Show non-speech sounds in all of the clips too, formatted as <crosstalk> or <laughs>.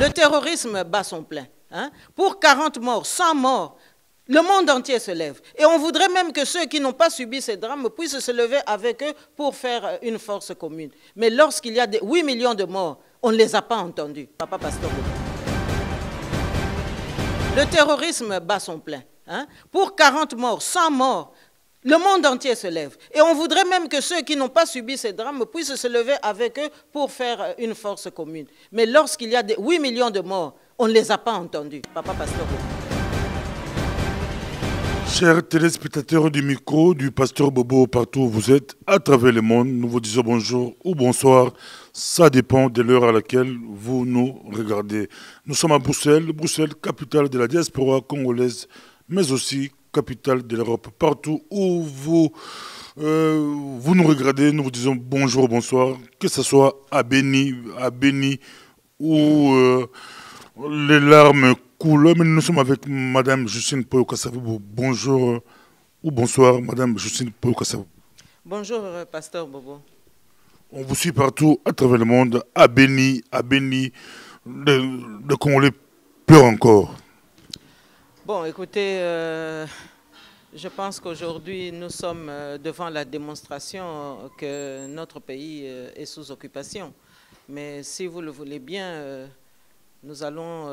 Le terrorisme bat son plein. Hein. Pour 40 morts, 100 morts, le monde entier se lève. Et on voudrait même que ceux qui n'ont pas subi ces drames puissent se lever avec eux pour faire euh, une force commune. Mais lorsqu'il y a 8 millions de morts, on ne les a pas entendus. Papa Pasteur. Le terrorisme bat son plein. Hein. Pour 40 morts, 100 morts, le monde entier se lève. Et on voudrait même que ceux qui n'ont pas subi ces drames puissent se lever avec eux pour faire euh, une force commune. Mais lorsqu'il y a des 8 millions de morts, on ne les a pas entendus. Papa Pasteur. Chers téléspectateurs du micro du Pasteur Bobo, partout où vous êtes, à travers le monde, nous vous disons bonjour ou bonsoir. Ça dépend de l'heure à laquelle vous nous regardez. Nous sommes à Bruxelles, Bruxelles, capitale de la diaspora congolaise, mais aussi capitale de l'Europe. Partout où vous, euh, vous nous regardez, nous vous disons bonjour, bonsoir, que ce soit à Béni, à Béni, où euh, les larmes coulent. Mais nous sommes avec Madame Justine Poyokasavou. Bonjour euh, ou bonsoir, Madame Justine Poyokasavou. Bonjour, Pasteur Bobo. On vous suit partout à travers le monde, à Béni, à Béni. de qu'on les pleure encore. Bon, écoutez, euh, je pense qu'aujourd'hui, nous sommes euh, devant la démonstration que notre pays euh, est sous occupation. Mais si vous le voulez bien, nous allons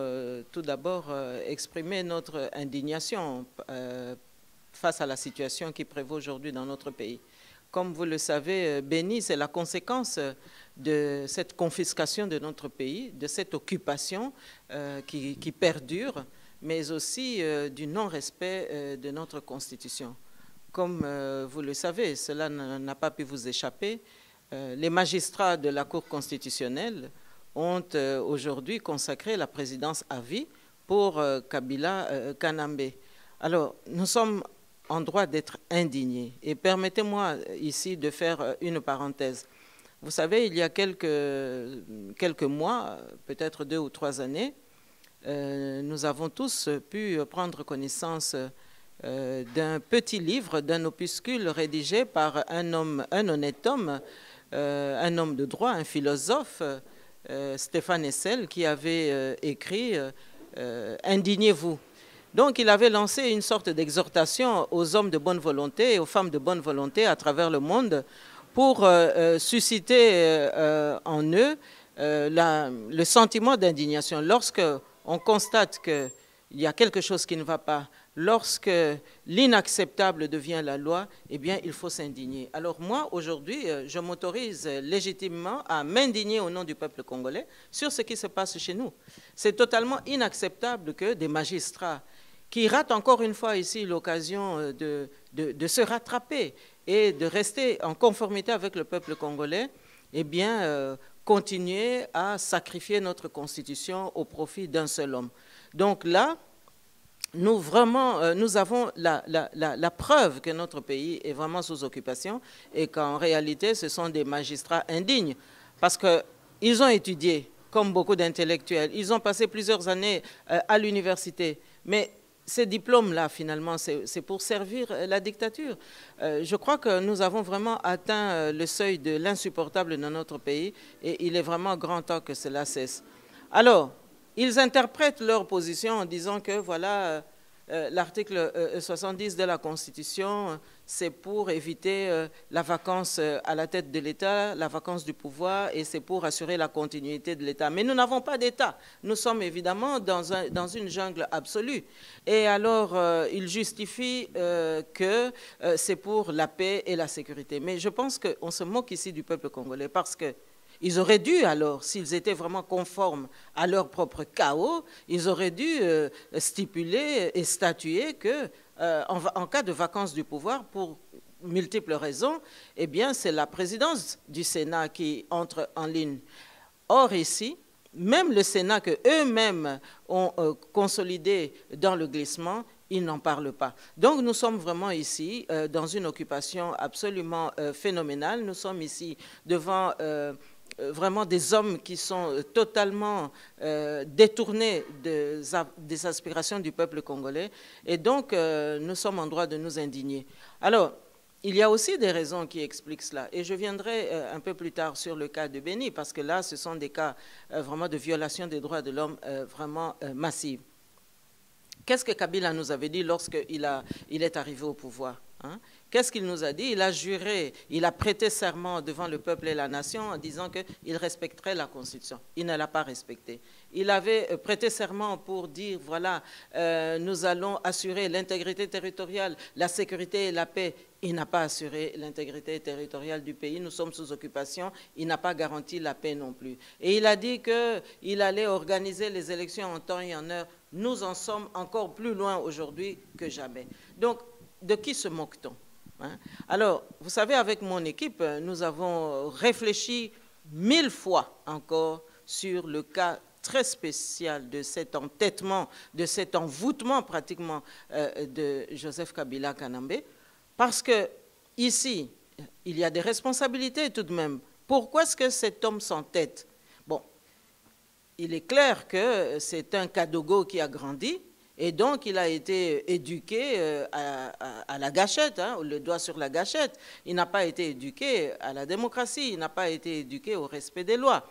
tout d'abord exprimer notre indignation face à la situation qui prévaut aujourd'hui dans notre pays. Comme vous le savez, Béni, c'est la conséquence de cette confiscation de notre pays, de cette occupation qui, perdure mais aussi euh, du non-respect euh, de notre Constitution. Comme euh, vous le savez, cela n'a pas pu vous échapper, les magistrats de la Cour constitutionnelle ont aujourd'hui consacré la présidence à vie pour Kabila Kanambe. Alors, nous sommes en droit d'être indignés. Et permettez-moi ici de faire une parenthèse. Vous savez, il y a quelques, quelques mois, peut-être deux ou trois années, euh, nous avons tous pu prendre connaissance euh, d'un petit livre, d'un opuscule rédigé par un homme, un honnête homme, euh, un homme de droit, un philosophe, Stéphane Essel, qui avait écrit Indignez-vous. Donc il avait lancé une sorte d'exhortation aux hommes de bonne volonté et aux femmes de bonne volonté à travers le monde pour susciter en eux le sentiment d'indignation. Lorsque on constate qu'il y a quelque chose qui ne va pas. Lorsque l'inacceptable devient la loi, eh bien, il faut s'indigner. Alors moi, aujourd'hui, euh, je m'autorise légitimement à m'indigner au nom du peuple congolais sur ce qui se passe chez nous. C'est totalement inacceptable que des magistrats qui ratent encore une fois ici l'occasion euh, de, se rattraper et de rester en conformité avec le peuple congolais, eh bien, euh, continuer à sacrifier notre constitution au profit d'un seul homme. Donc là, nous, vraiment, euh, nous avons la, preuve que notre pays est vraiment sous occupation et qu'en réalité, ce sont des magistrats indignes parce qu'ils ont étudié, comme beaucoup d'intellectuels, ils ont passé plusieurs années euh, à l'université, mais ces diplômes-là, finalement, c'est pour servir euh, la dictature. Euh, je crois que nous avons vraiment atteint euh, le seuil de l'insupportable dans notre pays et il est vraiment grand temps que cela cesse. Alors, ils interprètent leur position en disant que, voilà, euh, l'article 70 euh, de la Constitution, euh, c'est pour éviter la vacance à la tête de l'État, la vacance du pouvoir, et c'est pour assurer la continuité de l'État. Mais nous n'avons pas d'État. Nous sommes évidemment dans, une jungle absolue. Et alors, il justifie que c'est pour la paix et la sécurité. Mais je pense qu'on se moque ici du peuple congolais parce que ils auraient dû alors, s'ils étaient vraiment conformes à leur propre chaos, ils auraient dû euh, stipuler et statuer que, euh, en, cas de vacances du pouvoir, pour multiples raisons, eh bien, c'est la présidence du Sénat qui entre en ligne. Or, ici, même le Sénat que eux-mêmes ont euh, consolidé dans le glissement, ils n'en parlent pas. Donc nous sommes vraiment ici dans une occupation absolument phénoménale. Nous sommes ici devant euh, vraiment des hommes qui sont euh, totalement euh, détournés des, aspirations du peuple congolais. Et donc, nous sommes en droit de nous indigner. Alors, il y a aussi des raisons qui expliquent cela. Et je viendrai un peu plus tard sur le cas de Béni, parce que là, ce sont des cas vraiment de violation des droits de l'homme vraiment massive. Qu'est-ce que Kabila nous avait dit lorsqu'il est arrivé au pouvoir Hein. Qu'est-ce qu'il nous a dit Il a juré, il a prêté serment devant le peuple et la nation en disant qu'il respecterait la Constitution. Il ne l'a pas respectée. Il avait euh, prêté serment pour dire, voilà, euh, nous allons assurer l'intégrité territoriale, la sécurité et la paix. Il n'a pas assuré l'intégrité territoriale du pays, nous sommes sous occupation, il n'a pas garanti la paix non plus. Et il a dit qu'il allait organiser les élections en temps et en heure. Nous en sommes encore plus loin aujourd'hui que jamais. Donc, de qui se moque-t-on hein? Alors, vous savez, avec mon équipe, nous avons réfléchi mille fois encore sur le cas très spécial de cet entêtement, de cet envoûtement pratiquement euh, de Joseph Kabila Kanambe, parce que ici, il y a des responsabilités tout de même. Pourquoi est-ce que cet homme s'entête Bon, il est clair que c'est un Kadogo qui a grandi, et donc, il a été euh, éduqué euh, à, la gâchette, hein, le doigt sur la gâchette. Il n'a pas été éduqué à la démocratie, il n'a pas été éduqué au respect des lois.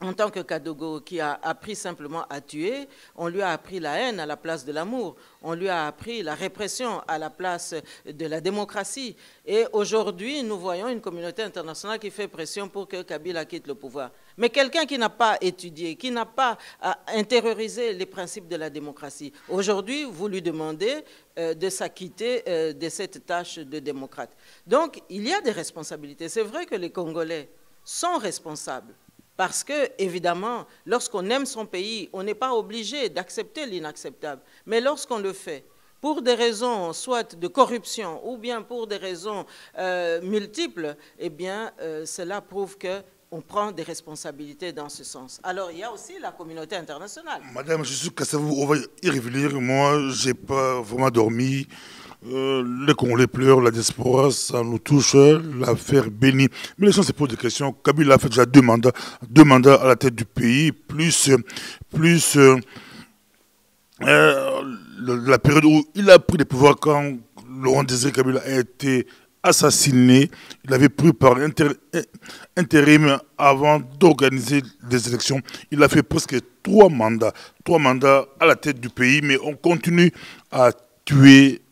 En tant que Kadogo qui a appris simplement à tuer, on lui a appris la haine à la place de l'amour, on lui a appris la répression à la place de la démocratie. Et aujourd'hui, nous voyons une communauté internationale qui fait pression pour que Kabila quitte le pouvoir. Mais quelqu'un qui n'a pas étudié, qui n'a pas euh, intériorisé les principes de la démocratie, aujourd'hui, vous lui demandez euh, de s'acquitter euh, de cette tâche de démocrate. Donc, il y a des responsabilités. C'est vrai que les Congolais sont responsables. Parce que, évidemment, lorsqu'on aime son pays, on n'est pas obligé d'accepter l'inacceptable. Mais lorsqu'on le fait, pour des raisons soit de corruption ou bien pour des raisons multiples, eh bien, cela prouve que on prend des responsabilités dans ce sens. Alors, il y a aussi la communauté internationale. Madame, je suis cassé, on va y revenir. Moi, je n'ai pas vraiment dormi. Euh, les Congolais pleurent, la diaspora, ça nous touche, l'affaire Béni. Mais les gens se posent des questions. Kabila a fait déjà deux mandats, deux à la tête du pays, plus, plus euh, euh, la période où il a pris le pouvoirs, quand Laurent Désiré Kabila a été assassiné. Il avait pris par intérim avant d'organiser des élections. Il a fait presque trois mandats, trois mandats à la tête du pays, mais on continue à tuer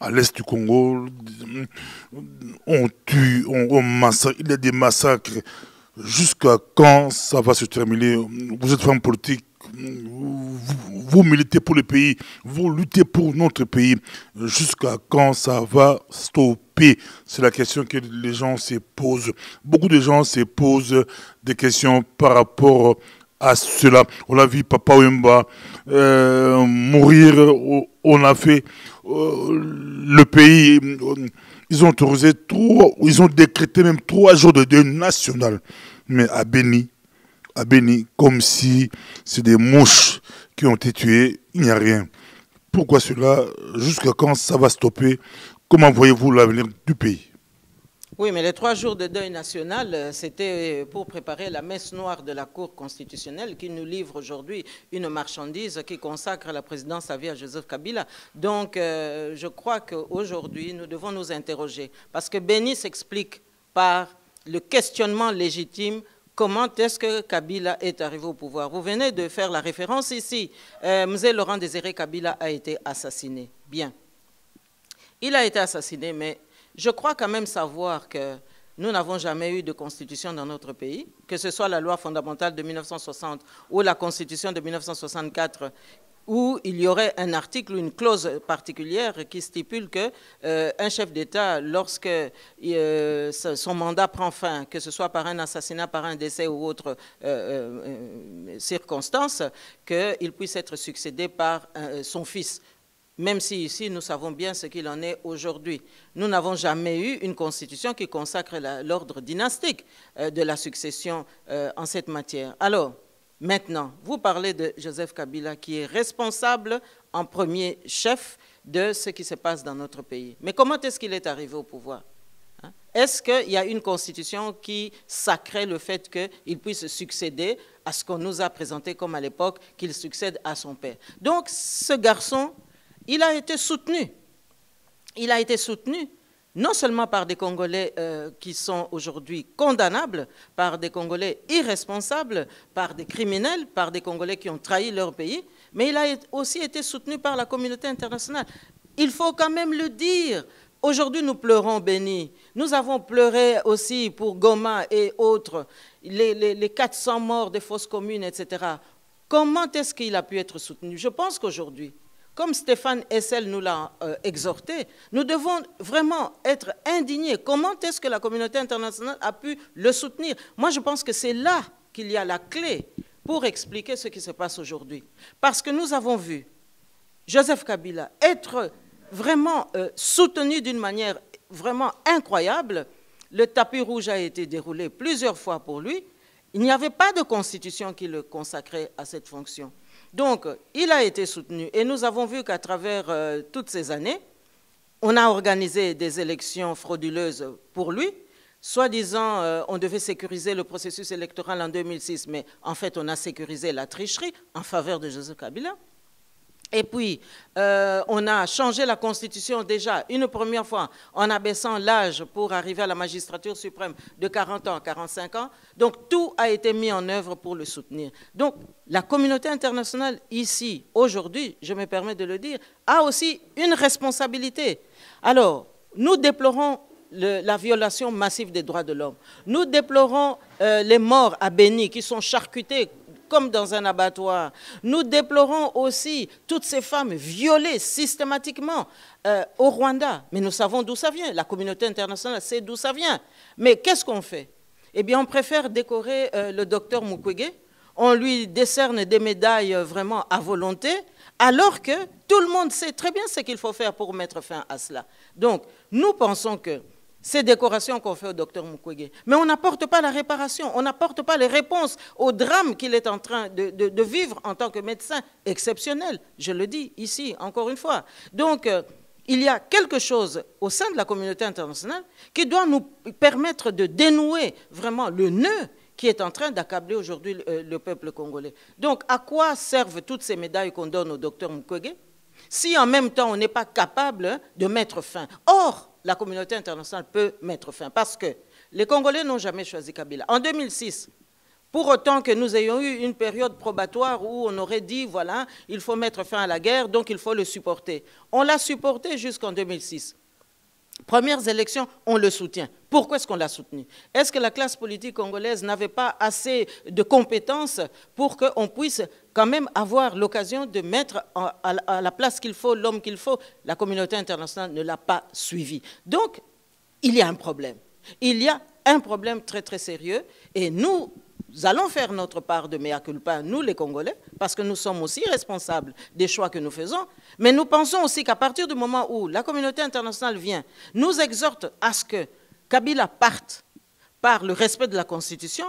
à l'est du Congo. On tue, on massacre. Il y a des massacres. Jusqu'à quand ça va se terminer Vous êtes femme politique, vous, militez pour le pays, vous luttez pour notre pays. Jusqu'à quand ça va stopper C'est la question que les gens se posent. Beaucoup de gens se posent des questions par rapport à cela. On a vu Papa Wemba euh, mourir, on a fait euh, le pays. Euh, ils ont ils ont décrété même trois jours de deuil national. Mais à Béni, à béni comme si c'est des mouches qui ont été tuées, il n'y a rien. Pourquoi cela Jusqu'à quand ça va stopper Comment voyez-vous l'avenir du pays oui, mais les trois jours de deuil national, euh, c'était euh, pour préparer la messe noire de la Cour constitutionnelle qui nous livre aujourd'hui une marchandise qui consacre la présidence à vie à Joseph Kabila. Donc, euh, je crois qu'aujourd'hui, nous devons nous interroger parce que Béni s'explique par le questionnement légitime comment est-ce que Kabila est arrivé au pouvoir. Vous venez de faire la référence ici. Euh, M. Laurent Désiré Kabila a été assassiné. Bien. Il a été assassiné, mais je crois quand même savoir que nous n'avons jamais eu de constitution dans notre pays, que ce soit la loi fondamentale de 1960 ou la constitution de 1964 où il y aurait un article, une clause particulière qui stipule que euh, un chef d'État, lorsque euh, son mandat prend fin, que ce soit par un assassinat, par un décès ou autre euh, circonstance, qu'il puisse être succédé par son fils. Même si ici nous savons bien ce qu'il en est aujourd'hui. Nous n'avons jamais eu une constitution qui consacre l'ordre dynastique de la succession en cette matière. Alors, Maintenant, vous parlez de Joseph Kabila qui est responsable en premier chef de ce qui se passe dans notre pays. Mais comment est-ce qu'il est arrivé au pouvoir hein? Est-ce qu'il y a une constitution qui sacrait le fait qu'il puisse succéder à ce qu'on nous a présenté comme à l'époque, qu'il succède à son père Donc ce garçon, il a été soutenu. Il a été soutenu non seulement par des Congolais euh, qui sont aujourd'hui condamnables, par des Congolais irresponsables, par des criminels, par des Congolais qui ont trahi leur pays, mais il a aussi été soutenu par la communauté internationale. Il faut quand même le dire. Aujourd'hui, nous pleurons béni. Nous avons pleuré aussi pour Goma et autres, les, les 400 morts des fosses communes, etc. Comment est-ce qu'il a pu être soutenu Je pense qu'aujourd'hui, comme Stéphane Essel nous l'a euh, exhorté, nous devons vraiment être indignés. Comment est-ce que la communauté internationale a pu le soutenir Moi, je pense que c'est là qu'il y a la clé pour expliquer ce qui se passe aujourd'hui. Parce que nous avons vu Joseph Kabila être vraiment euh, soutenu d'une manière vraiment incroyable. Le tapis rouge a été déroulé plusieurs fois pour lui. Il n'y avait pas de constitution qui le consacrait à cette fonction. Donc, il a été soutenu. Et nous avons vu qu'à travers euh, toutes ces années, on a organisé des élections frauduleuses pour lui. Soi-disant, euh, on devait sécuriser le processus électoral en 2006, mais en fait, on a sécurisé la tricherie en faveur de Joseph Kabila. Et puis, euh, on a changé la Constitution déjà une première fois en abaissant l'âge pour arriver à la magistrature suprême de 40 ans à 45 ans. Donc, tout a été mis en œuvre pour le soutenir. Donc, la communauté internationale ici, aujourd'hui, je me permets de le dire, a aussi une responsabilité. Alors, nous déplorons la violation massive des droits de l'homme. Nous déplorons euh, les morts à Béni qui sont charcutés comme dans un abattoir. Nous déplorons aussi toutes ces femmes violées systématiquement euh, au Rwanda. Mais nous savons d'où ça vient. La communauté internationale sait d'où ça vient. Mais qu'est-ce qu'on fait Eh bien, on préfère décorer euh, le docteur Mukwege. On lui décerne des médailles euh, vraiment à volonté, alors que tout le monde sait très bien ce qu'il faut faire pour mettre fin à cela. Donc, nous pensons que ces décorations qu'on fait au docteur Mukwege. Mais on n'apporte pas la réparation, on n'apporte pas les réponses au drame qu'il est en train de, vivre en tant que médecin exceptionnel, je le dis ici encore une fois. Donc, euh, il y a quelque chose au sein de la communauté internationale qui doit nous permettre de dénouer vraiment le nœud qui est en train d'accabler aujourd'hui le, euh, le, peuple congolais. Donc, à quoi servent toutes ces médailles qu'on donne au docteur Mukwege si en même temps on n'est pas capable hein, de mettre fin Or, la communauté internationale peut mettre fin. Parce que les Congolais n'ont jamais choisi Kabila. En 2006, pour autant que nous ayons eu une période probatoire où on aurait dit, voilà, il faut mettre fin à la guerre, donc il faut le supporter. On l'a supporté jusqu'en 2006 premières élections, on le soutient. Pourquoi est-ce qu'on l'a soutenu Est-ce que la classe politique congolaise n'avait pas assez de compétences pour qu'on puisse quand même avoir l'occasion de mettre à la place qu'il faut l'homme qu'il faut La communauté internationale ne l'a pas suivi. Donc, il y a un problème. Il y a un problème très très sérieux et nous, nous allons faire notre part de mea culpa, nous les Congolais, parce que nous sommes aussi responsables des choix que nous faisons. Mais nous pensons aussi qu'à partir du moment où la communauté internationale vient, nous exhorte à ce que Kabila parte par le respect de la Constitution,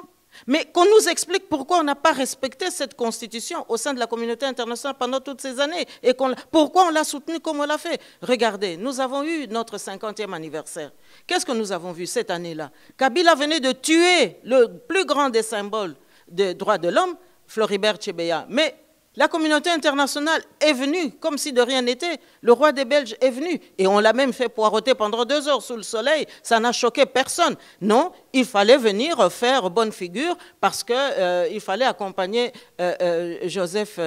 mais qu'on nous explique pourquoi on n'a pas respecté cette constitution au sein de la communauté internationale pendant toutes ces années et pourquoi on l'a soutenue comme on l'a fait. Regardez, nous avons eu notre 50e anniversaire. Qu'est-ce que nous avons vu cette année-là Kabila venait de tuer le plus grand des symboles des droits de l'homme, Floribert Chebeya. Mais la communauté internationale est venue comme si de rien n'était. Le roi des Belges est venu et on l'a même fait poireauter pendant deux heures sous le soleil. Ça n'a choqué personne. Non, il fallait venir faire bonne figure parce qu'il euh, fallait accompagner euh, euh, Joseph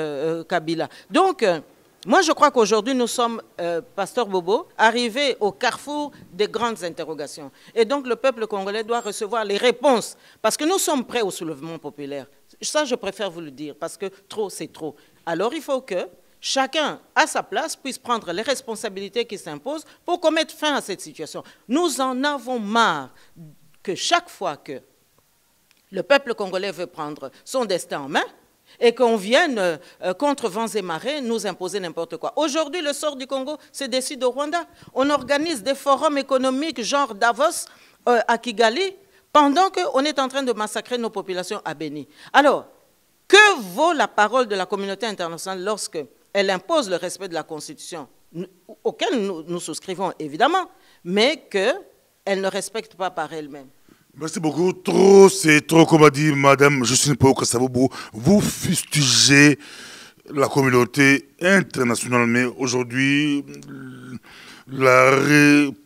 Kabila. Donc, moi, je crois qu'aujourd'hui, nous sommes, Pasteur Bobo, arrivés au carrefour des grandes interrogations. Et donc, le peuple congolais doit recevoir les réponses, parce que nous sommes prêts au soulèvement populaire ça, je préfère vous le dire, parce que trop, c'est trop. Alors, il faut que chacun, à sa place, puisse prendre les responsabilités qui s'imposent pour qu'on mette fin à cette situation. Nous en avons marre que chaque fois que le peuple congolais veut prendre son destin en main, et qu'on vienne, euh, euh, contre vents et marées, nous imposer n'importe quoi. Aujourd'hui, le sort du Congo se décide au Rwanda. On organise des forums économiques genre Davos euh, à Kigali pendant qu'on est en train de massacrer nos populations à Béni. Alors, que vaut la parole de la communauté internationale lorsque elle impose le respect de la Constitution, auquel nous, nous souscrivons évidemment, mais qu'elle ne respecte pas par elle-même Merci beaucoup. Trop, c'est trop, comme a dit Madame Justine vaut Sabobo, vous fustigez la communauté internationale, mais aujourd'hui, la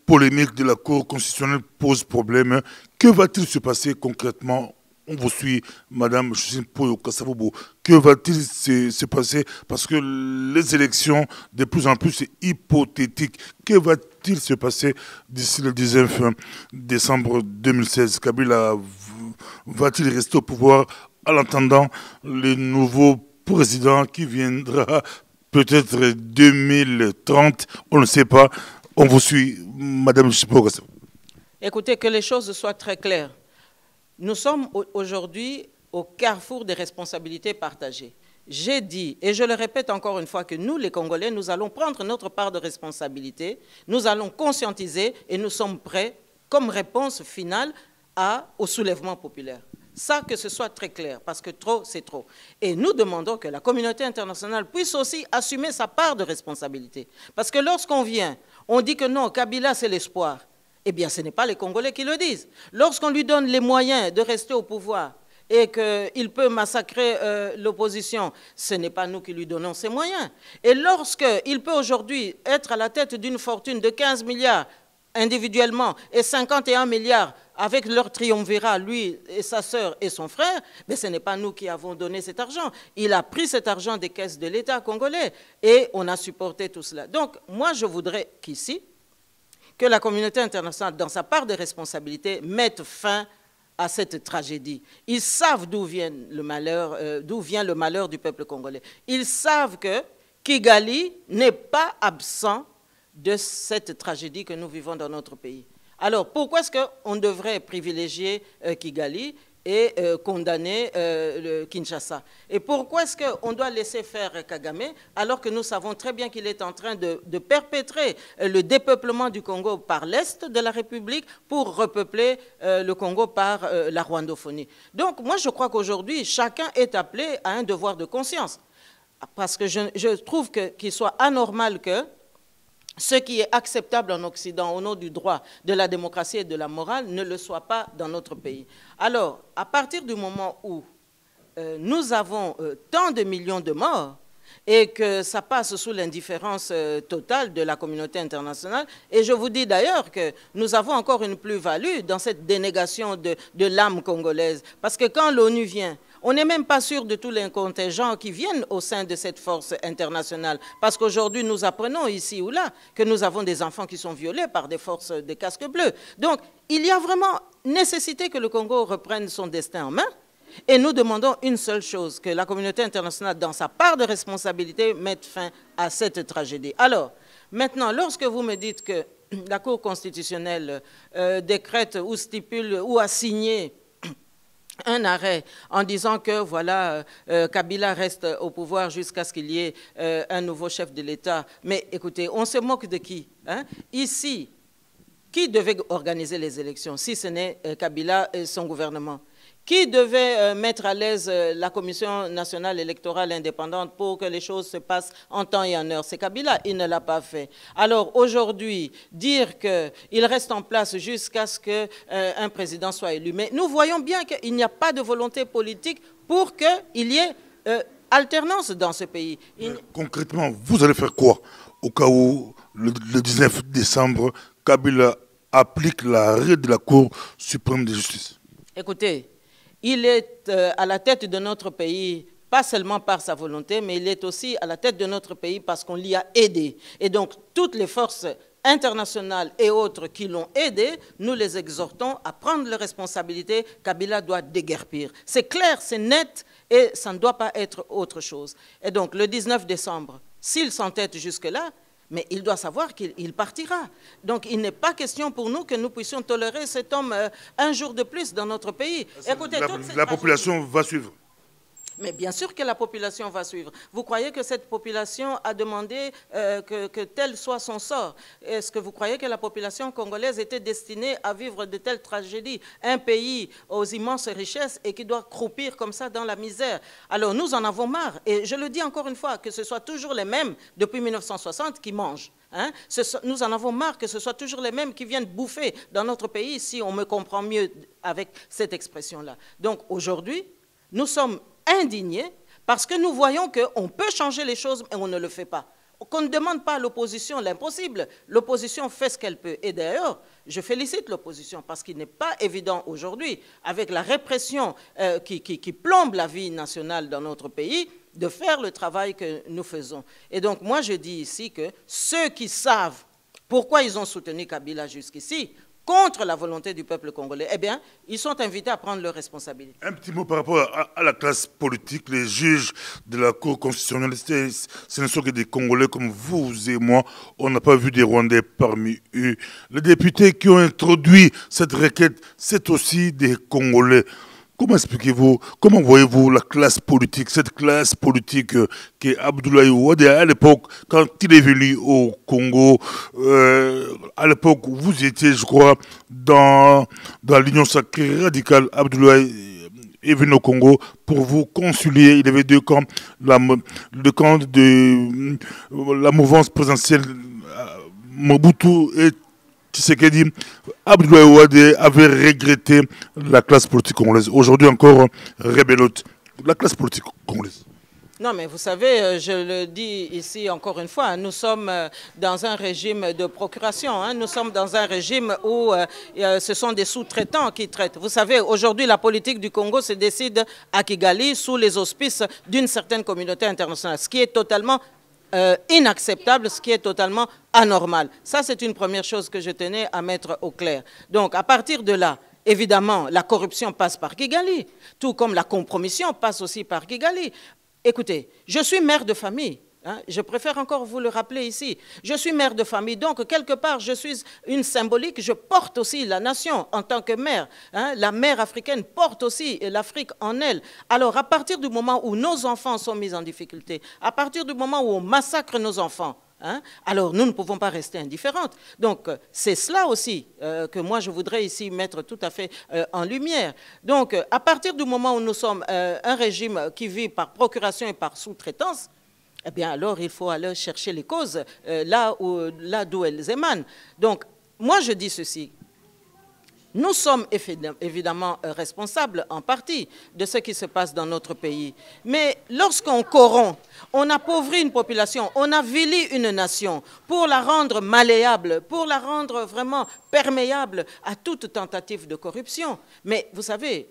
polémique de la Cour constitutionnelle pose problème. Que va-t-il se passer concrètement on vous suit, Madame Justine Poyo Kassabobo. Que va-t-il se, passer Parce que les élections, de plus en plus, c'est hypothétique. Que va-t-il se passer d'ici le 19 décembre 2016 Kabila va-t-il rester au pouvoir à attendant le nouveau président qui viendra peut-être 2030 On ne sait pas. On vous suit, Madame Justine Poyo Kassabobo. Écoutez, que les choses soient très claires. Nous sommes aujourd'hui au carrefour des responsabilités partagées. J'ai dit, et je le répète encore une fois, que nous, les Congolais, nous allons prendre notre part de responsabilité, nous allons conscientiser et nous sommes prêts, comme réponse finale, à, au soulèvement populaire. Ça, que ce soit très clair, parce que trop, c'est trop. Et nous demandons que la communauté internationale puisse aussi assumer sa part de responsabilité. Parce que lorsqu'on vient, on dit que non, Kabila, c'est l'espoir. Eh bien, ce n'est pas les Congolais qui le disent. Lorsqu'on lui donne les moyens de rester au pouvoir et qu'il peut massacrer euh, l'opposition, ce n'est pas nous qui lui donnons ces moyens. Et lorsqu'il peut aujourd'hui être à la tête d'une fortune de 15 milliards individuellement et 51 milliards avec leur triumvirat, lui et sa sœur et son frère, mais ce n'est pas nous qui avons donné cet argent. Il a pris cet argent des caisses de l'État congolais et on a supporté tout cela. Donc, moi, je voudrais qu'ici, que la communauté internationale, dans sa part de responsabilité, mette fin à cette tragédie. Ils savent d'où vient le malheur, euh, d'où vient le malheur du peuple congolais. Ils savent que Kigali n'est pas absent de cette tragédie que nous vivons dans notre pays. Alors pourquoi est-ce qu'on devrait privilégier euh, Kigali et euh, condamner euh, le Kinshasa. Et pourquoi est-ce qu'on doit laisser faire Kagame alors que nous savons très bien qu'il est en train de, perpétrer euh, le dépeuplement du Congo par l'Est de la République pour repeupler le Congo par la rwandophonie Donc moi je crois qu'aujourd'hui chacun est appelé à un devoir de conscience parce que je, trouve qu'il soit anormal que ce qui est acceptable en Occident au nom du droit, de la démocratie et de la morale ne le soit pas dans notre pays. Alors, à partir du moment où euh, nous avons euh, tant de millions de morts et que ça passe sous l'indifférence euh, totale de la communauté internationale, et je vous dis d'ailleurs que nous avons encore une plus-value dans cette dénégation de l'âme congolaise, parce que quand l'ONU vient on n'est même pas sûr de tous les contingents qui viennent au sein de cette force internationale. Parce qu'aujourd'hui, nous apprenons ici ou là que nous avons des enfants qui sont violés par des forces de casques bleus. Donc, il y a vraiment nécessité que le Congo reprenne son destin en main. Et nous demandons une seule chose, que la communauté internationale, dans sa part de responsabilité, mette fin à cette tragédie. Alors, maintenant, lorsque vous me dites que la Cour constitutionnelle euh, décrète ou stipule ou a signé un arrêt en disant que voilà, euh, euh, Kabila reste au pouvoir jusqu'à ce qu'il y ait euh, un nouveau chef de l'État. Mais écoutez, on se moque de qui hein? Ici, qui devait organiser les élections si ce n'est Kabila et son gouvernement qui devait euh, mettre à l'aise euh, la Commission nationale électorale indépendante pour que les choses se passent en temps et en heure. C'est Kabila, il ne l'a pas fait. Alors aujourd'hui, dire qu'il reste en place jusqu'à ce qu'un euh, président soit élu, mais nous voyons bien qu'il n'y a pas de volonté politique pour qu'il y ait alternance dans ce pays. Concrètement, vous allez faire quoi au cas où le 19 décembre, Kabila applique l'arrêt de la Cour suprême de justice Écoutez, il est euh, à la tête de notre pays pas seulement par sa volonté, mais il est aussi à la tête de notre pays parce qu'on l'y a aidé. Et donc, toutes les forces internationales et autres qui l'ont aidé, nous les exhortons à prendre les responsabilités. Kabila doit déguerpir. C'est clair, c'est net et ça ne doit pas être autre chose. Et donc, le 19 décembre, s'il s'entête jusque-là, mais il doit savoir qu'il partira. Donc il n'est pas question pour nous que nous puissions tolérer cet homme euh, un jour de plus dans notre pays. la population va suivre. Mais bien sûr que la population va suivre. Vous croyez que cette population a demandé euh, que, tel soit son sort Est-ce que vous croyez que la population congolaise était destinée à vivre de telles tragédies Un pays aux immenses richesses et qui doit croupir comme ça dans la misère. Alors nous en avons marre. Et je le dis encore une fois, que ce soit toujours les mêmes depuis 1960 qui mangent. Hein? nous en avons marre que ce soit toujours les mêmes qui viennent bouffer dans notre pays, si on me comprend mieux avec cette expression-là. Donc aujourd'hui, nous sommes indignés parce que nous voyons qu'on peut changer les choses mais on ne le fait pas. Qu'on ne demande pas à l'opposition l'impossible. L'opposition fait ce qu'elle peut. Et d'ailleurs, je félicite l'opposition parce qu'il n'est pas évident aujourd'hui, avec la répression euh, qui plombe la vie nationale dans notre pays, de faire le travail que nous faisons. Et donc, moi, je dis ici que ceux qui savent pourquoi ils ont soutenu Kabila jusqu'ici contre la volonté du peuple congolais, eh bien, ils sont invités à prendre leurs responsabilités. Un petit mot par rapport à, la classe politique. Les juges de la Cour constitutionnelle, ce ne sont que des Congolais comme vous et moi. On n'a pas vu des Rwandais parmi eux. Les députés qui ont introduit cette requête, c'est aussi des Congolais. Comment expliquez-vous, comment voyez-vous la classe politique, cette classe politique euh, qui est Abdoulaye à l'époque, quand il est venu au Congo, euh, à l'époque où vous étiez, je crois, dans, dans l'Union sacrée radicale, Abdoulaye est venu au Congo pour vous consulier. Il y avait deux camps, le camp de la mouvance présidentielle euh, Mobutu et dit Abdoulaye Ouadé avait regretté la classe politique congolaise. Aujourd'hui encore, rébellote. La classe politique congolaise. Non, mais vous savez, euh, je le dis ici encore une fois, nous sommes euh, dans un régime de procuration, hein. nous sommes dans un régime où euh, ce sont des sous-traitants qui traitent. Vous savez, aujourd'hui, la politique du Congo se décide à Kigali sous les auspices d'une certaine communauté internationale, ce qui est totalement euh, inacceptable, ce qui est totalement anormal. Ça, c'est une première chose que je tenais à mettre au clair. Donc, à partir de là, évidemment, la corruption passe par Kigali, tout comme la compromission passe aussi par Kigali. Écoutez, je suis mère de famille. Hein, je préfère encore vous le rappeler ici. Je suis mère de famille, donc quelque part, je suis une symbolique, je porte aussi la nation en tant que mère. Hein. la mère africaine porte aussi l'Afrique en elle. Alors, à partir du moment où nos enfants sont mis en difficulté, à partir du moment où on massacre nos enfants, hein, Alors nous ne pouvons pas rester indifférentes. Donc euh, c'est cela aussi euh, que moi je voudrais ici mettre tout à fait euh, en lumière. Donc à partir du moment où nous sommes un régime qui vit par procuration et par sous-traitance, eh bien alors il faut aller chercher les causes euh, là où là d'où elles émanent. Donc moi je dis ceci. Nous sommes évidemment euh, responsables en partie de ce qui se passe dans notre pays. Mais lorsqu'on corrompt, on appauvrit une population, on avilit une nation pour la rendre malléable, pour la rendre vraiment perméable à toute tentative de corruption. Mais vous savez,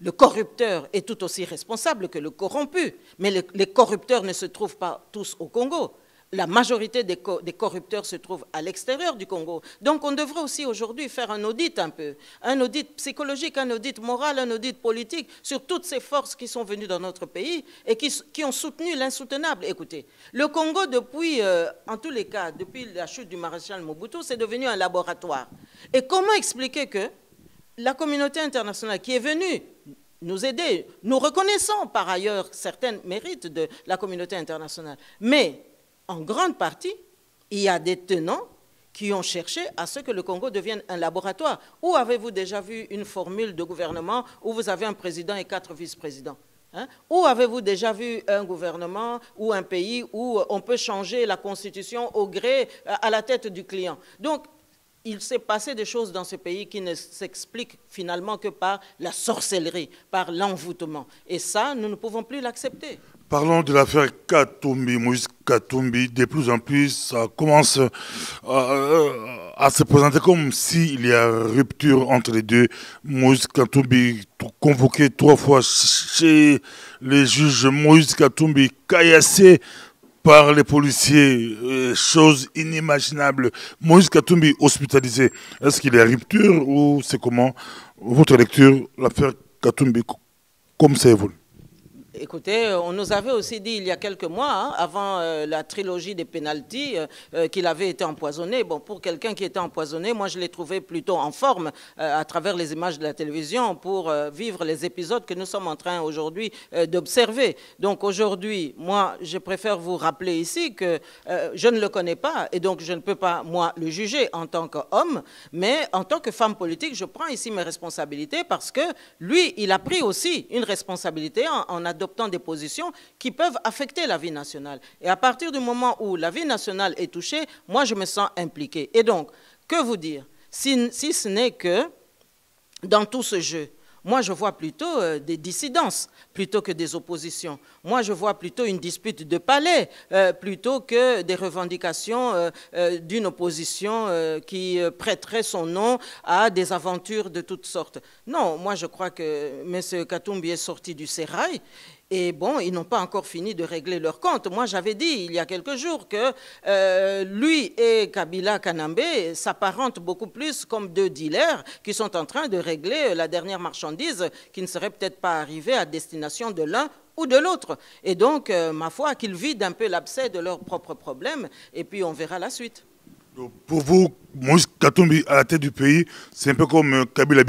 le corrupteur est tout aussi responsable que le corrompu, mais les corrupteurs ne se trouvent pas tous au Congo. La majorité des, corrupteurs se trouve à l'extérieur du Congo. Donc on devrait aussi aujourd'hui faire un audit un peu, un audit psychologique, un audit moral, un audit politique sur toutes ces forces qui sont venues dans notre pays et qui, ont soutenu l'insoutenable. Écoutez, le Congo depuis, euh, en tous les cas, depuis la chute du maréchal Mobutu, c'est devenu un laboratoire. Et comment expliquer que la communauté internationale qui est venue nous aider. Nous reconnaissons par ailleurs certains mérites de la communauté internationale. Mais en grande partie, il y a des tenants qui ont cherché à ce que le Congo devienne un laboratoire. Où avez-vous déjà vu une formule de gouvernement où vous avez un président et quatre vice-présidents hein? Où avez-vous déjà vu un gouvernement ou un pays où on peut changer la constitution au gré, euh, à la tête du client il s'est passé des choses dans ce pays qui ne s'expliquent finalement que par la sorcellerie, par l'envoûtement. Et ça, nous ne pouvons plus l'accepter. Parlons de l'affaire Katumbi, Moïse Katumbi. De plus en plus, ça commence euh, euh, à, se présenter comme s'il y a rupture entre les deux. Moïse Katumbi, convoqué trois fois chez les juges Moïse Katumbi, caillassé par les policiers, euh, chose inimaginable. Moïse Katumbi hospitalisé, est-ce qu'il est à rupture ou c'est comment Votre lecture, l'affaire Katumbi, comme ça évolue Écoutez, euh, on nous avait aussi dit il y a quelques mois, hein, avant euh, la trilogie des pénalties, euh, qu'il avait été empoisonné. Bon, pour quelqu'un qui était empoisonné, moi je l'ai trouvé plutôt en forme à travers les images de la télévision pour vivre les épisodes que nous sommes en train aujourd'hui d'observer. Donc aujourd'hui, moi je préfère vous rappeler ici que je ne le connais pas et donc je ne peux pas moi le juger en tant qu'homme, mais en tant que femme politique, je prends ici mes responsabilités parce que lui, il a pris aussi une responsabilité en, en adoptant adoptant des positions qui peuvent affecter la vie nationale. Et à partir du moment où la vie nationale est touchée, moi, je me sens impliqué. Et donc, que vous dire si, ce n'est que dans tout ce jeu, moi, je vois plutôt euh, des dissidences plutôt que des oppositions. Moi, je vois plutôt une dispute de palais euh, plutôt que des revendications euh, d'une opposition qui prêterait son nom à des aventures de toutes sortes. Non, moi, je crois que M. Katumbi est sorti du sérail et bon, ils n'ont pas encore fini de régler leur compte. Moi, j'avais dit il y a quelques jours que euh, lui et Kabila Kanambe s'apparentent beaucoup plus comme deux dealers qui sont en train de régler la dernière marchandise qui ne serait peut-être pas arrivée à destination de l'un ou de l'autre. Et donc, euh, ma foi, qu'ils vident un peu l'abcès de leurs propres problèmes et puis on verra la suite. pour vous, Moïse Katumbi à la tête du pays, c'est un peu comme euh, Kabila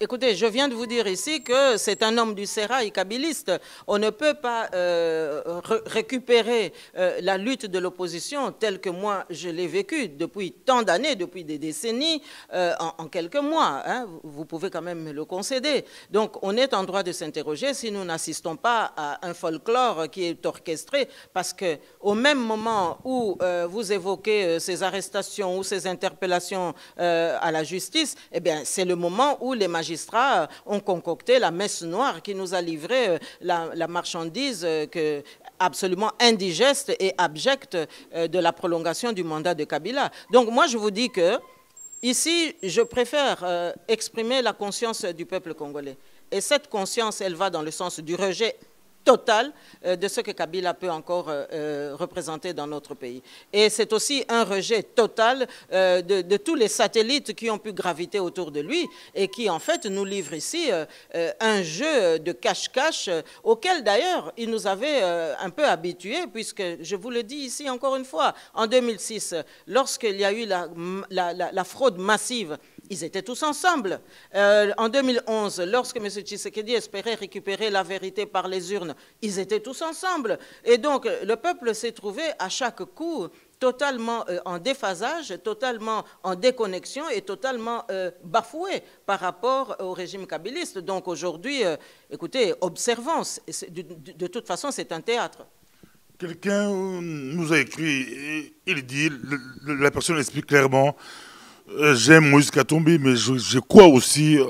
Écoutez, je viens de vous dire ici que c'est un homme du sérail kabyliste. On ne peut pas euh, récupérer euh, la lutte de l'opposition telle que moi je l'ai vécue depuis tant d'années, depuis des décennies, euh, en, quelques mois. Hein. Vous pouvez quand même me le concéder. Donc on est en droit de s'interroger si nous n'assistons pas à un folklore qui est orchestré, parce que au même moment où vous évoquez ces arrestations ou ces interpellations à la justice, eh bien c'est le moment où les magistrats magistrats euh, ont concocté la messe noire qui nous a livré euh, la, marchandise euh, absolument indigeste et abjecte de la prolongation du mandat de Kabila. Donc moi, je vous dis que ici, je préfère exprimer la conscience du peuple congolais. Et cette conscience, elle va dans le sens du rejet total euh, de ce que Kabila peut encore euh, euh, représenter dans notre pays. Et c'est aussi un rejet total de, tous les satellites qui ont pu graviter autour de lui et qui en fait nous livrent ici un jeu de cache-cache auquel d'ailleurs il nous avait un peu habitués puisque je vous le dis ici encore une fois, en 2006, lorsqu'il y a eu la fraude massive ils étaient tous ensemble. Euh, en 2011, lorsque M. Tshisekedi espérait récupérer la vérité par les urnes, ils étaient tous ensemble. Et donc, le peuple s'est trouvé à chaque coup totalement euh, en déphasage, totalement en déconnexion et totalement euh, bafoué par rapport au régime kabyliste. Donc aujourd'hui, écoutez, observance. De, de toute façon, c'est un théâtre. Quelqu'un nous a écrit, il dit, la personne explique clairement euh, j'aime Moïse Katumbi, mais je, crois aussi euh,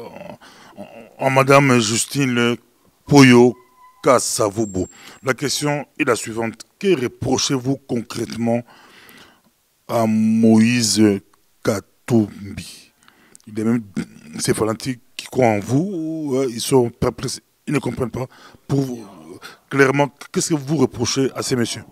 en, Madame Justine Poyo Kassavobo. La question est la suivante. Que reprochez-vous concrètement à Moïse Katumbi Il y a même ces fanatiques qui croient en vous, euh, ils sont ils ne comprennent pas. Pour clairement, qu'est-ce que vous reprochez à ces messieurs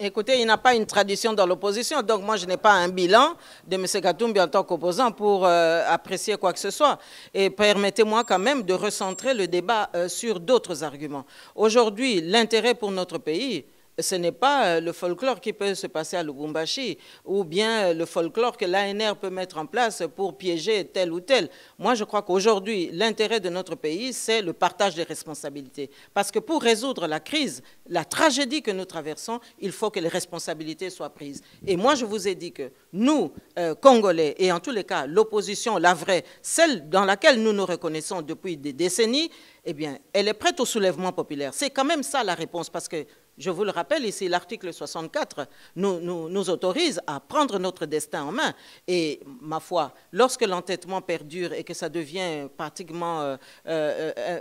Écoutez, il n'a pas une tradition dans l'opposition, donc moi je n'ai pas un bilan de M. Katumbi en tant qu'opposant pour euh, apprécier quoi que ce soit. Et permettez-moi quand même de recentrer le débat euh, sur d'autres arguments. Aujourd'hui, l'intérêt pour notre pays, ce n'est pas euh, le folklore qui peut se passer à Lubumbashi ou bien euh, le folklore que l'ANR peut mettre en place pour piéger tel ou tel. Moi, je crois qu'aujourd'hui, l'intérêt de notre pays, c'est le partage des responsabilités. Parce que pour résoudre la crise, la tragédie que nous traversons, il faut que les responsabilités soient prises. Et moi, je vous ai dit que nous, euh, Congolais, et en tous les cas, l'opposition, la vraie, celle dans laquelle nous nous reconnaissons depuis des décennies, eh bien, elle est prête au soulèvement populaire. C'est quand même ça la réponse, parce que je vous le rappelle ici, l'article 64 nous, nous, autorise à prendre notre destin en main. Et ma foi, lorsque l'entêtement perdure et que ça devient pratiquement euh, euh, euh,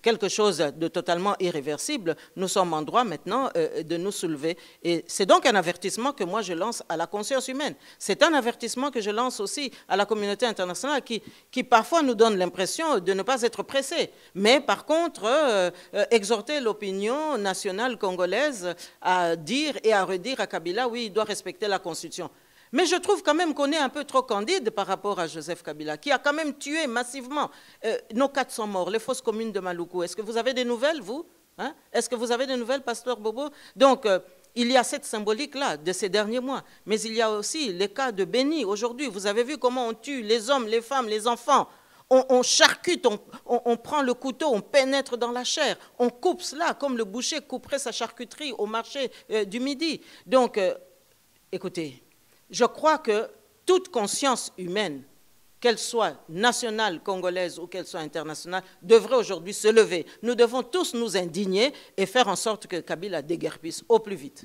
quelque chose de totalement irréversible, nous sommes en droit maintenant de nous soulever. Et c'est donc un avertissement que moi je lance à la conscience humaine. C'est un avertissement que je lance aussi à la communauté internationale qui, qui parfois nous donne l'impression de ne pas être pressés, Mais par contre, exhorter l'opinion nationale congolaise à dire et à redire à Kabila, oui, il doit respecter la Constitution. Mais je trouve quand même qu'on est un peu trop candide par rapport à Joseph Kabila, qui a quand même tué massivement euh, nos 400 morts, les fausses communes de Maluku. Est-ce que vous avez des nouvelles, vous hein? Est-ce que vous avez des nouvelles, Pasteur Bobo Donc, euh, il y a cette symbolique-là de ces derniers mois, mais il y a aussi les cas de Béni aujourd'hui. Vous avez vu comment on tue les hommes, les femmes, les enfants on, charcute, on, prend le couteau, on pénètre dans la chair, on coupe cela comme le boucher couperait sa charcuterie au marché euh, du midi. Donc, euh, écoutez, je crois que toute conscience humaine, qu'elle soit nationale congolaise ou qu'elle soit internationale, devrait aujourd'hui se lever. Nous devons tous nous indigner et faire en sorte que Kabila déguerpisse au plus vite.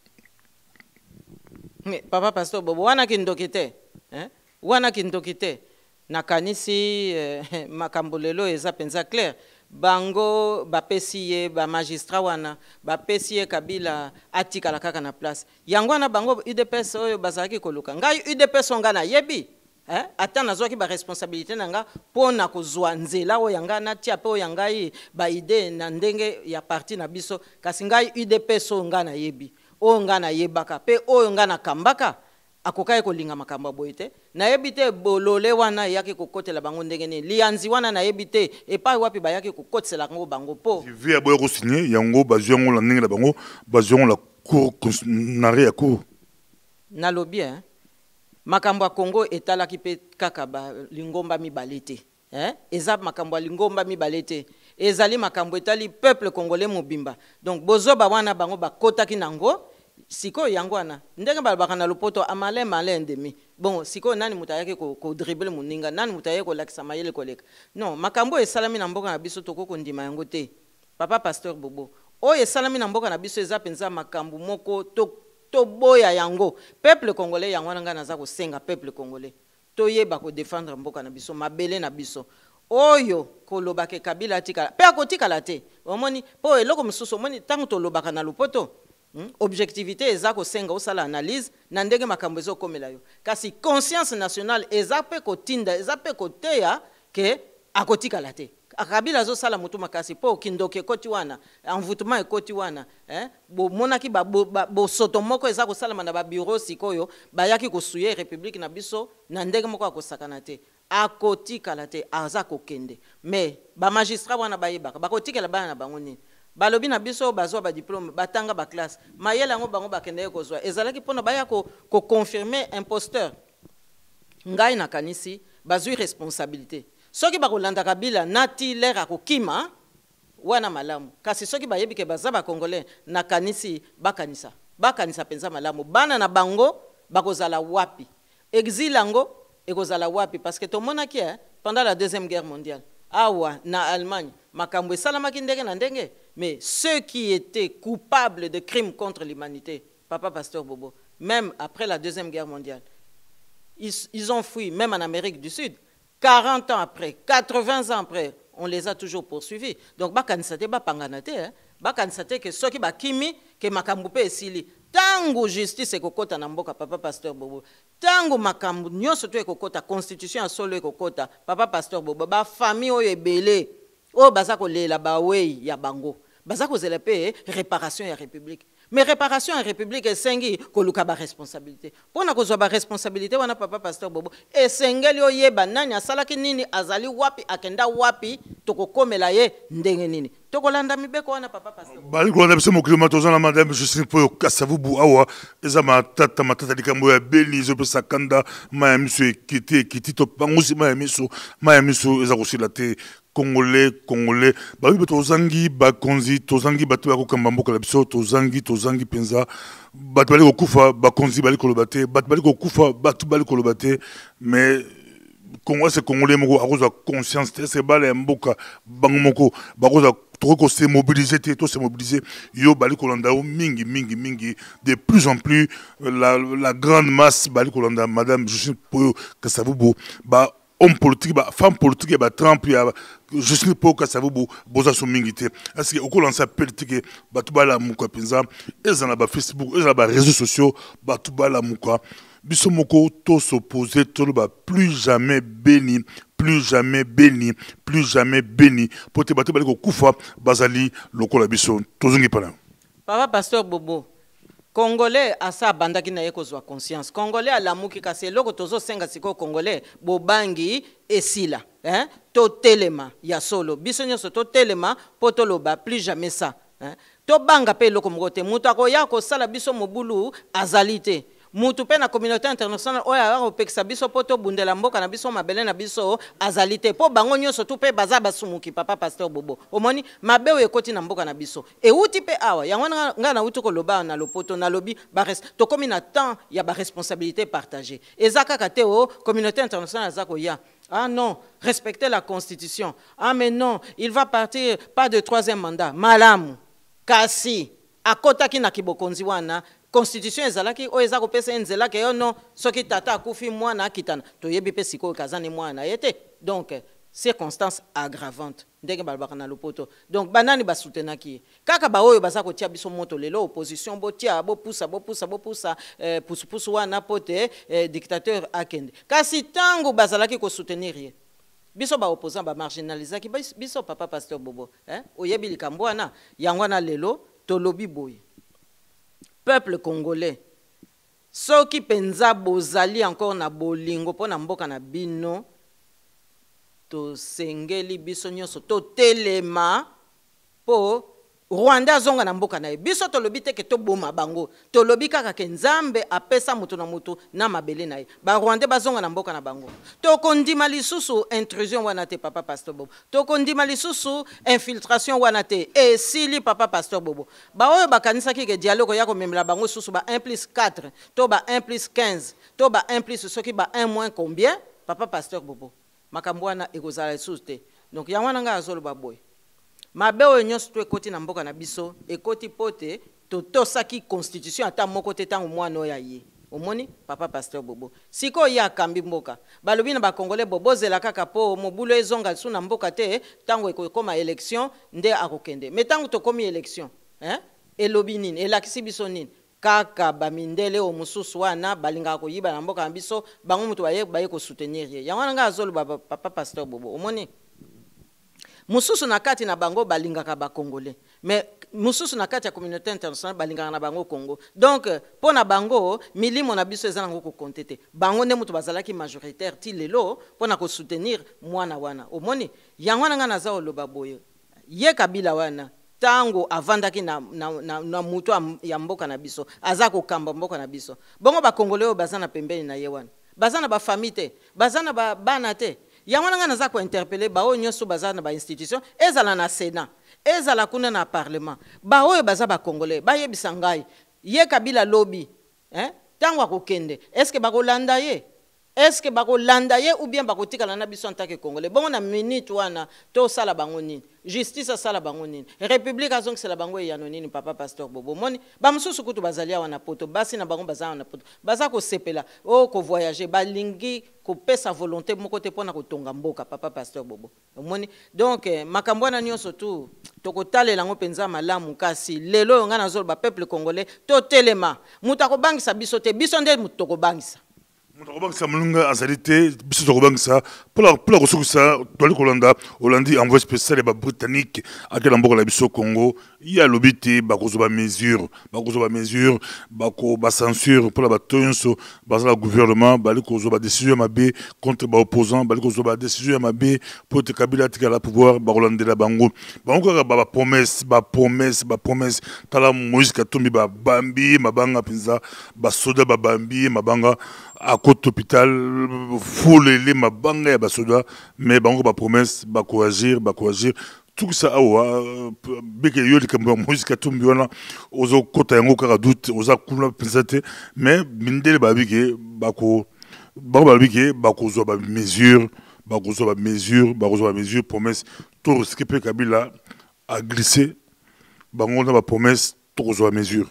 papa paster bobo wana kindoki te eh? wana kindoki te nakanisi eh, <laughs> makambo lelo eza mpenza claire bango bapesi ye bamagistrat wana bapesi ye kabila atikala kaka na place yango wana bango udps oyo bazalaki koluka ngai udps o ngai nayebi eh? ata nazwaki baresponsabilité na nga mpo na kozwa nzela oyo ngai natia mpe oyo ngai baide na ndenge ya parti na biso kasi ngai udps oyo ngai nayebi oyo nga nayebaka mpe oyo nga nakambaka akoka ye kolinga makambo ya boye te nayebi te bolole wana eyaki kokotela bango ndenge nini liyanzi wana nayebi te epai wapi bayaki kokotisa yango bango mpo vi ya boye kosinye yango bazwi yango na ndenge na bango bazwi yango na cour nare ya cour nalobi e makambo ya kongo etalaki mpe kaka balingomba mibale te eh? eza makambo ya lingomba mibale te ezali makambo etali peuple congolais mobimba donc bozoba wana bango bakotaki nango sikoyo yango wana ndenge balobaka na lopoto amale male ndemi bon sikoyo nani moto ayaki kodribble ko moninga nani moto ayaki kolakisa mayele koleka non makambo oyo esalami na mboka na biso tokoki kondima yango te papa paster bobo oyo esalami na mboka na biso eza mpenza makambo moko toboya to yango peuple congolais yango wana ngai naza kosenga peuple congolais toyeba kodefendre mboka na biso mabele na biso oyo kolobaka ekabila atikala mpe akotikala te omoni mpo eloko mosusu omoni ntango tolobaka na lopoto Hmm? objectivité eza kosenga osala analyse na ndenge makambo ezokomela yo kasi conscience nationale eza mpe kotinda eza mpe koteya ke akotikala te kabila azosala motu makasi mpo kindoki ekoti wana envoûtement ekoti wana eh? bomonaki bosoto bo, bo, moko eza kosalama na babureau sikoyo bayaki kosuye république na biso na ndenge moko akosakana te akotikala te aza kokende me bamagistrat wana bayebaka bakotikela bana na bango nini balobi na biso bazwa badiplome batanga baklasse mayele yango bango bakende ye kozwa ezalaki mpona baya koconfirme ko imposteur ngai nakanisi bazwi responsabilité soki bakolandaka bila nati lere akokima wana malamu kasi soki bayebi ke baza bacongolais nakanisi bakanisa bakanisa mpenza malamu bana na bango bakozala wapi exile yango ekozala wapi parce que tomonaki eh, pendant la deuxième guerre mondiale awa na allemagne makambo esalamaki ndenge na ndenge mais ceux qui étaient coupables de crimes contre l'humanité, papa pasteur Bobo, même après la Deuxième Guerre mondiale, ils, ont fui, même en Amérique du Sud. 40 ans après, 80 ans après, on les a toujours poursuivis. Donc, bakanisate, bapanganate, hein. bakanisate, que ceux qui bakimi, que tant que la justice kokota na mboka papa pasteur Bobo. tant makambu nyoso tu la constitution est kokota, papa pasteur Bobo. Ba famille oyo belée. Oh baza le bawei ya bango baza kozela pe eh, réparation ya république mais réparation ya république ba koluka responsabilité. ko na ba responsabilité wana papa pasteur bobo esengeli oyeba nani asalaki nini azali wapi akenda wapi toko tokokomela ye ndenge nini tokolanda mibeko wana papa bali kolanda na mokili ma toza na madame justine mpo yokasa vubu awa ezama tata matata likambo ya beli pe sakanda ma ya Kiti Kiti ekiti topangusi ma ya miso ma ya congolais congolais babi tozangi bakonzi tozangi bato baya kokamba mboka na biso tozangi tozangi mpenza bato bali bakonzi bali koloba te bato Kufa, kokufa tu bali koloba te mais kongo c'est congolais moko conscience te bala ya mboka bango moko Trop tokoki se mobilize te se mobilize yo bali kolanda mingi mingi mingi de plus en plus la, la grande masse bali kolanda madame ça vous kasavubu ba homme politique ba femme politique ba trump ya jusqu'à po ka sabu bo boza so mingi te parce que okolansa politique bato balamuka mpenza ezala ba facebook ezala ba réseaux sociaux bato balamuka biso moko tosoposer toloba plus jamais béni plus jamais béni plus jamais béni po te bato bali kokufa bazali lokola biso tozongi mpana papa pasteur bobo congolais asa abandaki na ye kozwa conscience congolais alamuki kasi eloko tozosenga sikoyo congolais bobangi esila eh? totelema ya solo biso nyonso totelema mpo toloba plus jamais ça eh? tobanga mpe eloko moko te moto akoya kosala biso mobulu azali te Moutoupe na communauté internationale oya aya kopekisa biso poto bundela mboka na biso mabele na biso azalité. te bango nyonso tu mpe baza basumuki papa pasteur bobo omoni mabe ekoti na mboka na biso euti pe awa yango wana ngai nauti koloba na lopoto to komi na temps ya ba partage eza ezaka te o communauté internationale azako ya Ah non, respecter la constitution. Ah mais non, il va partir pas de troisième mandat. Malamu, kasi, Akota ki na kibokonzi wana, constitution ezalaki oyo eza kopesa ye nzelaka yo non soki tata akufi mwana akitana toyebi mpe sikoyo kaza ni mwana na ye te donc circonstance aggravante ndenge balobaka na lopoto donc banani basoutenaki ye kaka baoyo baza kotia biso moto lelo opposition botia bopusa bopusa bopusa eh, pusupusu wana po te eh, dictateur akende kasi ntango bazalaki kosoutenir ye biso baopposant bamarginalizaki biso papa paster bobo eh? oyebi likambo wana yango wana lelo tolobi boye peuple congolais soki mpenza bozali encore na bolingo mpo na mboka na bino tosengeli biso nyonso totelema mpo rwanda azonga na mboka na ye biso tolobi te ke toboma bango tolobi kaka ke nzambe apesa moto na moto na mabele na ye barwandais bazonga na mboka na bango tokondima lisusu intrusion wana te papa pasteur bobo tokondima lisusu infiltration wana te esili papa pasteur bobo baoyo bakanisaki ke dialoge ya komemela bango susu ba 1 plus 4 to ba 1 plus 15 to ba 1 plus soki ba 1 moins combien papa pasteur bobo makambo wana ekozala lisusu te donc yango wana ngai azoloba boye mabe oyo nyonso to ekoti na mboka na biso ekoti mpo te totosaki constitution ata moko te ntango mwana oyo aye omoni papa paster bobo sikoyo ye akambi mboka balobi na bakongole bobozela kaka mpo mobulu ezonga lisu na mboka te ntango ekokóma élection nde akokende me ntango tokómi élection eh? elobi nini elakisi biso nini kaka bamindele oyo mosusu wana balingaka koyiba na mboka na biso bango moto baye, baye kosoutenir ye yango wana ngai azoloba papa paster bobo omoni mosusu na kati na bango balingaka bakongole mais mosusu na kati ya communauté internationale balingaka na bango congo donc mpo na bango milimo na biso eza nango kokonte te bango nde moto bazalaki majoritaire ti lelo mpo na kosoutenir mwana wana omoni yango wana ngai naza oloba boye ye kabila wana ntango avandaki na, na, na, na motu ya mboka na biso aza kokamba mboka na biso bongo bakongole oyo baza na pembeni na ye wana baza na bafamille te baza na babana te yango wana nga naza kointerpele baoyo nyonso baza na bainstitution ezala na sénat ezala kuna na parlement baoyo baza bacongolais bayebisa ngai ye kabila lobi eh? ntango akokende estce bakolanda ye est ce que bakolanda ye ou bien bakotikala na biso antake congolais bongo na minute wana tosala bango nini justice asala bango nini république azongisela bango eyano nini papa pasteur bobo moni bamosusu kutu bazali awa na poto basi na bango baza awa na poto baza kosepela o oh, kovoyage balingi kopesa volonté moko te mpo na kotonga mboka papa pasteur bobo omoni donc eh, makambo wana nyonso tu tokotalela yango mpenza malamu kasi lelo oyo ngai nazoloba peuple congolais totelema moto akobangisa biso te biso nde tokobangisa moto akobangisa molunga azali te biso tokobangisa mpona kosukisa toali kolanda olandi envoi spécial ya babritannique ake na mboka na biso congo ye alobi te bakozwa bamesure bakozwa bamesure bacensure mpona bato nyonso baza na gouvernement bali kozwa badécision ya mabe contre baopposant bali kozwa badécision ya mabe mpo ete kabila atikala pouvoir bakolandela bango bango kaka bapromese bapromese bapromese tala moïse katumbi babambi mabanga mpenza basoda babambi mabanga à côté hôpital faut mabanga ya basoda me bango bapromese tout, awa ah, ah, beke a likambo dute oza kuna mpenza te me mindele Ba Mesure, bango balobi ke bakozwa Mesure, bakozwa bamesure bakozwa bamesure kabila promesse, bango na a mesure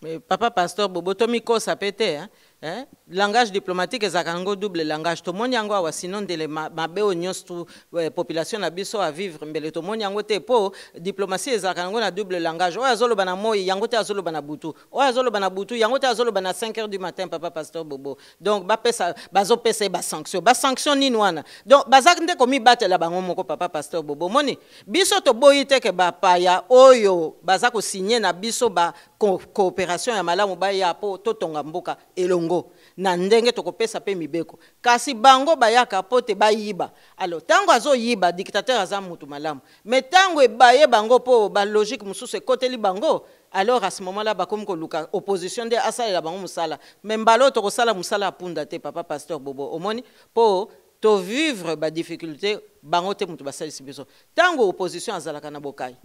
Mais papa pasteur bobo tomiko ça hein? eh? langage diplomatique ezalaka nango double langage tomoni yango awa sinon de mabe oyo nyonso tu eh, population na biso vivre, mbele tomoni yango te po. diplomatie ezalaka na double langage oyo azoloba na moi yango te azoloba na butu oyo azoloba na butu yango te azoloba 5 heures du matin papa pasteur bobo donc bapesa bazopesa sanction. basanction sanction ni wana donc baza nde komibatela bango moko papa pasteur bobo moni biso toboyi boi teke bapaya oyo baza kosinye na biso bacoopération ya malamu baya mpo totonga mboka elongo na ndenge tokopesa mpe mibeko kasi bango bayaka mpo te bayiba alo ntango azoyiba dictateur aza motu malamu me ntango ebaye bango mpo balogique mosusu ekoteli bango alors à ce moment-là bakomi koluka opposition nde asalela bango mosala me mbala oyo tokosala mosala apunda te papa pasteur bobo omoni mpo tovivre badifficulté bango te moto basalisi biso ntango opposition azalaka na bokai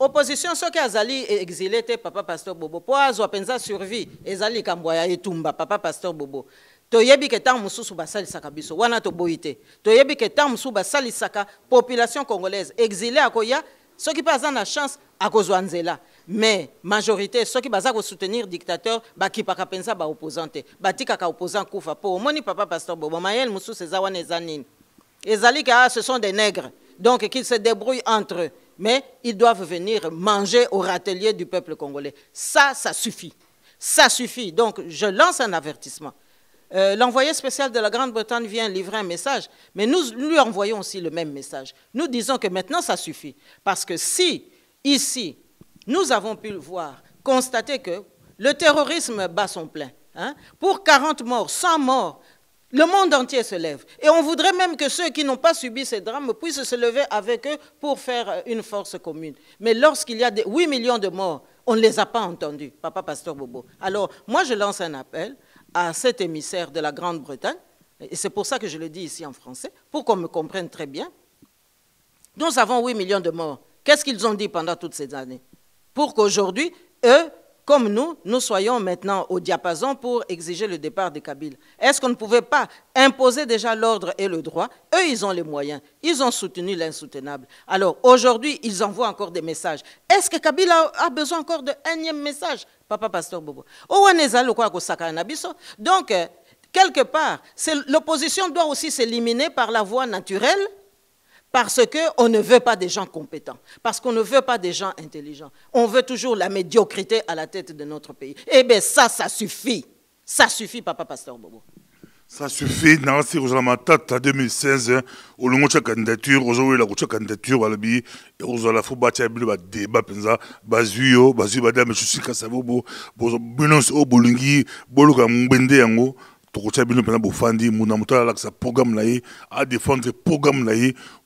opposition soki azali exilé te papa pasteur bobo mpo azwa mpenza survie ezali likambo ya etumba papa pasteur bobo toyebi ke ntango mosusu basalisaka biso wana toboyi te toyebi ke ntango mosusu basalisaka population congolaise exilé akoya soki mpe aza na chance akozwa nzela mais majorité soki baza kosoutenir dictateur bakipaka mpenza baopposant te batikaka opposant kufa po omoni papa pasteur bobo mayele mosusu eza wana eza nini ezali ke ah ce sont des nègres donc qu'ils se débrouillent entre eux mais ils doivent venir manger au râtelier du peuple congolais. Ça, ça suffit. Ça suffit. Donc, je lance un avertissement. Euh, l'envoyé spécial de la Grande-Bretagne vient livrer un message, mais nous lui envoyons aussi le même message. Nous disons que maintenant, ça suffit. Parce que si, ici, nous avons pu le voir, constater que le terrorisme bat son plein, hein, pour 40 morts, 100 morts, le monde entier se lève. Et on voudrait même que ceux qui n'ont pas subi ces drames puissent se lever avec eux pour faire euh, une force commune. Mais lorsqu'il y a des 8 millions de morts, on ne les a pas entendus, Papa Pasteur Bobo. Alors, moi, je lance un appel à cet émissaire de la Grande-Bretagne, et c'est pour ça que je le dis ici en français, pour qu'on me comprenne très bien. Nous avons 8 millions de morts. Qu'est-ce qu'ils ont dit pendant toutes ces années Pour qu'aujourd'hui, eux, comme nous, nous soyons maintenant au diapason pour exiger le départ de Kabila. Est-ce qu'on ne pouvait pas imposer déjà l'ordre et le droit Eux, ils ont les moyens. Ils ont soutenu l'insoutenable. Alors aujourd'hui, ils envoient encore des messages. Est-ce que Kabila a besoin encore d'un énième message Papa Pasteur Bobo. Donc, euh, quelque part, l'opposition doit aussi s'éliminer par la voie naturelle parce qu'on ne veut pas des gens compétents, parce qu'on ne veut pas des gens intelligents. On veut toujours la médiocrité à la tête de notre pays. Eh bien, ça, ça suffit. Ça suffit, papa pasteur Bobo. Ça suffit, Nancy Rosamatata 2016, au long de la candidature, aujourd'hui, la candidature, Balobi, et aujourd'hui, la Foubatia, le débat, Penza, Bazuyo, Bazuyo, Madame, je suis Kassavobo, Bonus, boluka Boloka, Mbende, Yango, Tokotia, Bino, Penza, Bofandi, que Laksa, programme, Naï, à défendre, programme, Naï,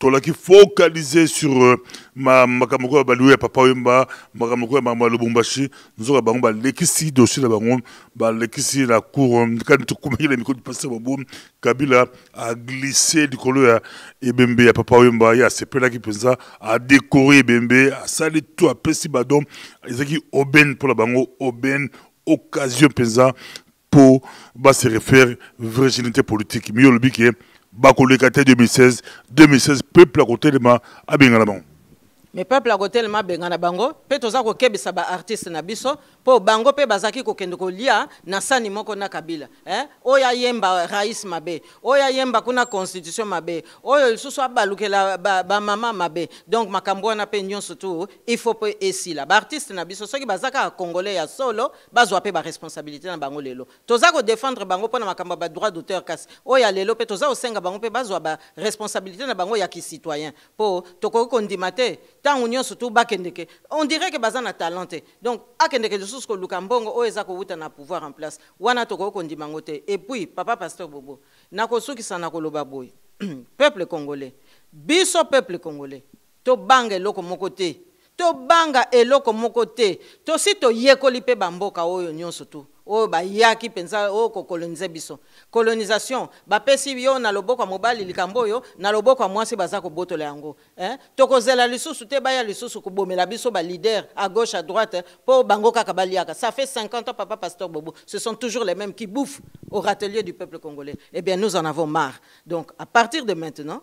tolaki focalisé sur euh, makambo oyo balia papa oyemba makambo oyo makambo lubumbashi nzoka bango balekisi dossier na bango balekisi na cour kani tokumaki na du passé, ya boom, kabila a glissé du likolo ya ebembe ya papa oyemba ye asepelaki a décoré ebembe asali to a badon oben pour la bango oben occasion pour mpo bah, se refaire virginité politique mieux le ke Bakolika 2016, 2016, peuple à côté de ma, à me peuple akotelema benga na bango mpe toza kokebisa baartiste na biso mpo bango mpe bazalaki kokende kolia na sani moko na kabila eh? oyo ayemba rais mabe oyo ayemba kuna constitution mabe oyo lisusu abalukela bamama ba mabe donc makambo wana mpe nyonso tu ifaut mpe esila baartiste na biso soki baza kaka congolais ya solo bazwa mpe baresponsabilité na bango lelo toza kodefendre bango mpo na makambo ya badroit d'auteur kasi oyo ya lelo mpe toza kosenga bango mpe bazwa baresponsabilité na bango ya kisitoyen mpo tokoki kondima te ntango nyonso tobakendeke on dirait ke baza na talent te eh. donc akendeke lisusu koluka mbongo oyo eza kowuta na pouvoir en place wana tokoki kondima ngo te epuis papa paster bobo nakosukisa na koloba boye <clears throat> peuple congolais biso peuple congolais tobanga eloko moko te tobanga eloko moko te tosi toyekoli mpe bamboka oyo nyonso tu Oh oyo bayaki mpenza oyo oh, kokolonize biso colonisation bapesi yo na loboko ya mobali likambo oyo na loboko ya mwasi baza kobotola yango eh? tokozela lisusu te baya lisusu kobomela biso leader à gauche à droite mpo hein? bango kaka baliaka ça fait 50 ans papa pasteur bobo ce sont toujours les mêmes qui bouffent au râtelier du peuple congolais eh bien nous en avons marre donc à partir de maintenant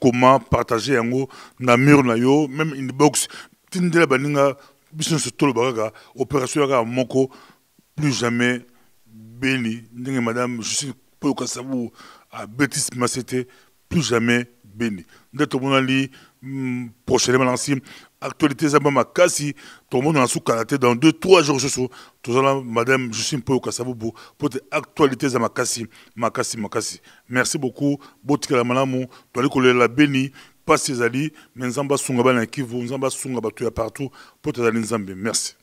comment partager mot, na mur na yo même inbox tindela baninga biso nyonso le kaka opération yaka moko plus jamais béni ndenge madame vous à kasabu ma masete plus jamais beni nde bonali, mm, prochainement nansi actualité zamba makasi tomona na sukala te dans deux trois jours je soso tozala madame justine mpoyo kasabubu pour des actualités Zamba makasi makasi makasi merci beaucoup botikela malamu toali kolela beni mpasi ezali me nzambe asunga bana ya kivu nzambe asunga bato ya partout donner tozali nzambe merci